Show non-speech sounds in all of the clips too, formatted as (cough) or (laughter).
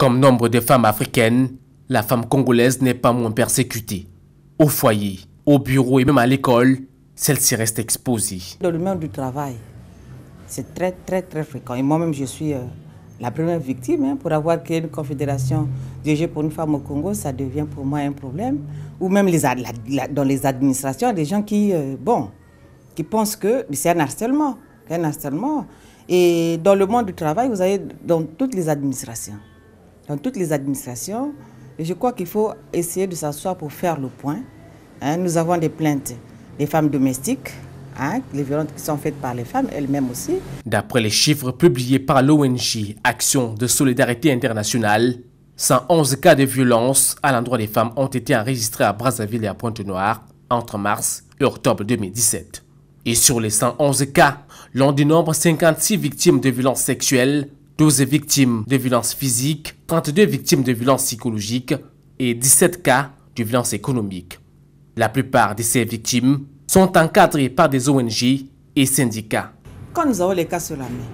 Comme nombre de femmes africaines, la femme congolaise n'est pas moins persécutée. Au foyer, au bureau et même à l'école, celle-ci reste exposée. Dans le monde du travail, c'est très très très fréquent. Et moi-même, je suis euh, la première victime. Hein, pour avoir créé une confédération dirigée pour une femme au Congo, ça devient pour moi un problème. Ou même dans les administrations, des gens qui, des euh, bon, qui pensent que c'est un harcèlement. Un harcèlement. Et dans le monde du travail, vous avez dans toutes les administrations dans toutes les administrations. je crois qu'il faut essayer de s'asseoir pour faire le point. Hein. nous avons des plaintes des femmes domestiques, hein, les violences qui sont faites par les femmes elles-mêmes aussi. D'après les chiffres publiés par l'ONG Action de solidarité internationale, 111 cas de violences à l'endroit des femmes ont été enregistrés à Brazzaville et à Pointe-Noire entre mars et octobre 2017. Et sur les 111 cas, l'on dénombre 56 victimes de violences sexuelles, 12 victimes de violences physiques, 32 victimes de violences psychologiques et 17 cas de violences économiques. La plupart de ces victimes sont encadrées par des ONG et syndicats. Quand nous avons les cas sur la main,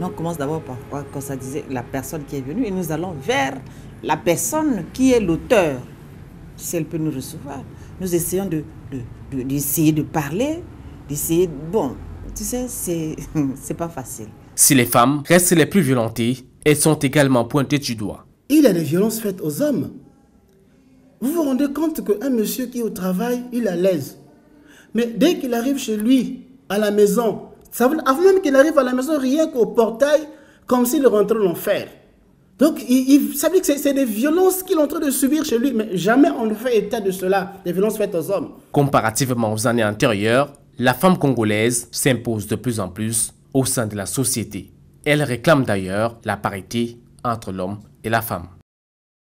on commence d'abord par disait la personne qui est venue et nous allons vers la personne qui est l'auteur. Si elle peut nous recevoir, nous essayons de, d'essayer de, de parler, d'essayer... Bon, tu sais, c'est, (laughs) c'est pas facile. Si les femmes restent les plus violentées, elles sont également pointées du doigt. Il y a des violences faites aux hommes. Vous vous rendez compte qu'un monsieur qui est au travail, il est à l'aise. Mais dès qu'il arrive chez lui, à la maison, ça veut, avant même qu'il arrive à la maison, rien qu'au portail, comme s'il rentrait en enfer. Donc, il, il, ça que c'est des violences qu'il est en train de subir chez lui, mais jamais on ne fait état de cela, des violences faites aux hommes. Comparativement aux années antérieures, la femme congolaise s'impose de plus en plus au sein de la société. Elle réclame d'ailleurs la parité entre l'homme et la femme.